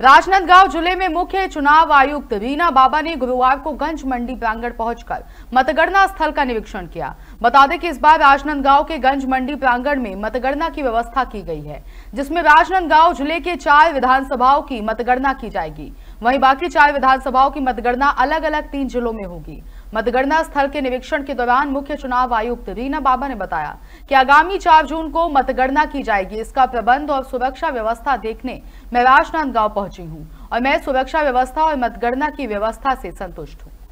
राजनांदगांव जिले में मुख्य चुनाव आयुक्त रीना बाबा ने गुरुवार को गंज मंडी प्रांगण पहुंचकर मतगणना स्थल का निरीक्षण किया बता दें कि इस बार राजनांदगांव के गंज मंडी प्रांगण में मतगणना की व्यवस्था की गई है जिसमें राजनांदगांव जिले के चार विधानसभाओं की मतगणना की जाएगी वहीं बाकी चार विधानसभाओं की मतगणना अलग अलग तीन जिलों में होगी मतगणना स्थल के निरीक्षण के दौरान मुख्य चुनाव आयुक्त रीना बाबा ने बताया कि आगामी चार जून को मतगणना की जाएगी इसका प्रबंध और सुरक्षा व्यवस्था देखने मैं राजनांदगांव पहुंची हूँ और मैं सुरक्षा व्यवस्था और मतगणना की व्यवस्था से संतुष्ट हूँ